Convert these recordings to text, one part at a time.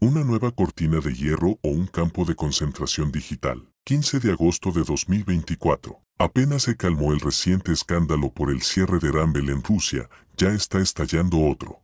Una nueva cortina de hierro o un campo de concentración digital. 15 de agosto de 2024. Apenas se calmó el reciente escándalo por el cierre de Rambel en Rusia, ya está estallando otro.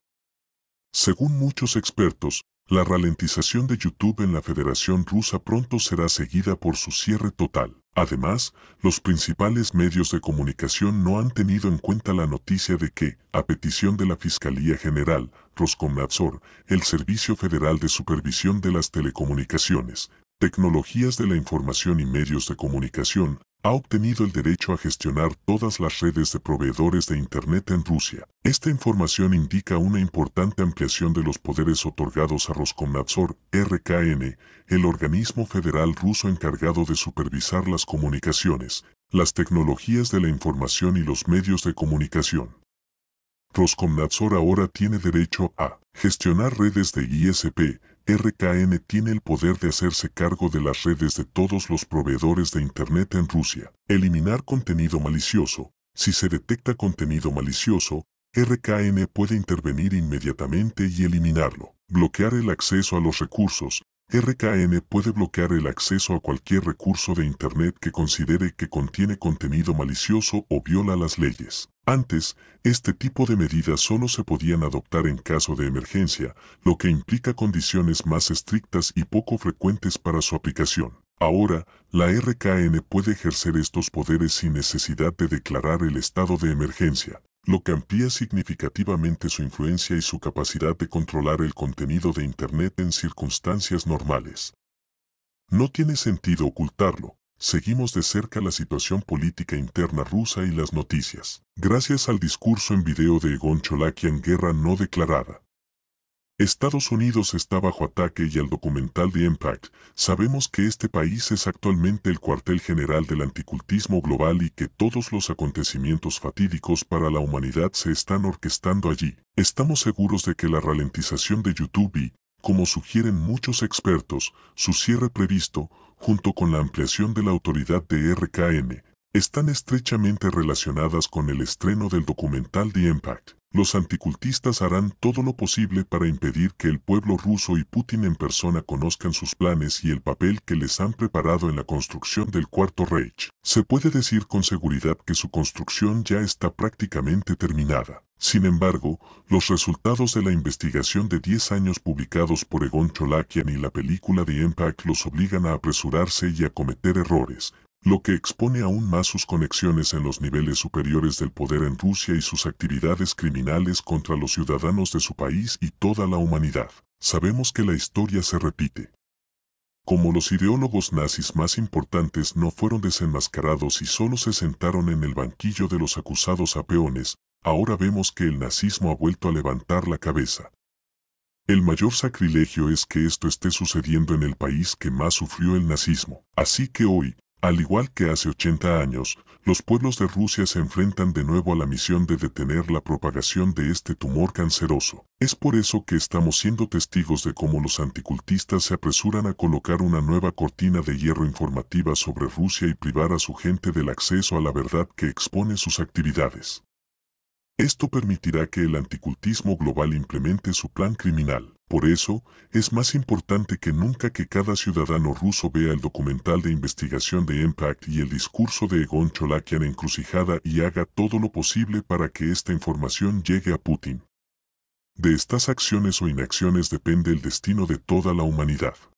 Según muchos expertos, la ralentización de YouTube en la Federación Rusa pronto será seguida por su cierre total. Además, los principales medios de comunicación no han tenido en cuenta la noticia de que, a petición de la Fiscalía General, Roscomnadzor, el Servicio Federal de Supervisión de las Telecomunicaciones, Tecnologías de la Información y Medios de Comunicación, ha obtenido el derecho a gestionar todas las redes de proveedores de Internet en Rusia. Esta información indica una importante ampliación de los poderes otorgados a Roskomnadzor, RKN, el organismo federal ruso encargado de supervisar las comunicaciones, las tecnologías de la información y los medios de comunicación. Roskomnadzor ahora tiene derecho a gestionar redes de ISP, RKN tiene el poder de hacerse cargo de las redes de todos los proveedores de Internet en Rusia, eliminar contenido malicioso. Si se detecta contenido malicioso, RKN puede intervenir inmediatamente y eliminarlo. Bloquear el acceso a los recursos. RKN puede bloquear el acceso a cualquier recurso de Internet que considere que contiene contenido malicioso o viola las leyes. Antes, este tipo de medidas solo se podían adoptar en caso de emergencia, lo que implica condiciones más estrictas y poco frecuentes para su aplicación. Ahora, la RKN puede ejercer estos poderes sin necesidad de declarar el estado de emergencia, lo que amplía significativamente su influencia y su capacidad de controlar el contenido de Internet en circunstancias normales. No tiene sentido ocultarlo, Seguimos de cerca la situación política interna rusa y las noticias, gracias al discurso en video de Egon en Guerra No Declarada. Estados Unidos está bajo ataque y al documental de Impact sabemos que este país es actualmente el cuartel general del anticultismo global y que todos los acontecimientos fatídicos para la humanidad se están orquestando allí. Estamos seguros de que la ralentización de YouTube y, como sugieren muchos expertos, su cierre previsto junto con la ampliación de la autoridad de RKN, están estrechamente relacionadas con el estreno del documental The Impact, los anticultistas harán todo lo posible para impedir que el pueblo ruso y Putin en persona conozcan sus planes y el papel que les han preparado en la construcción del Cuarto Reich. Se puede decir con seguridad que su construcción ya está prácticamente terminada. Sin embargo, los resultados de la investigación de 10 años publicados por Egon Cholakian y la película The Impact los obligan a apresurarse y a cometer errores, lo que expone aún más sus conexiones en los niveles superiores del poder en Rusia y sus actividades criminales contra los ciudadanos de su país y toda la humanidad. Sabemos que la historia se repite. Como los ideólogos nazis más importantes no fueron desenmascarados y solo se sentaron en el banquillo de los acusados a peones, ahora vemos que el nazismo ha vuelto a levantar la cabeza. El mayor sacrilegio es que esto esté sucediendo en el país que más sufrió el nazismo. Así que hoy, al igual que hace 80 años, los pueblos de Rusia se enfrentan de nuevo a la misión de detener la propagación de este tumor canceroso. Es por eso que estamos siendo testigos de cómo los anticultistas se apresuran a colocar una nueva cortina de hierro informativa sobre Rusia y privar a su gente del acceso a la verdad que expone sus actividades. Esto permitirá que el anticultismo global implemente su plan criminal. Por eso, es más importante que nunca que cada ciudadano ruso vea el documental de investigación de Impact y el discurso de Egon Cholakian encrucijada y haga todo lo posible para que esta información llegue a Putin. De estas acciones o inacciones depende el destino de toda la humanidad.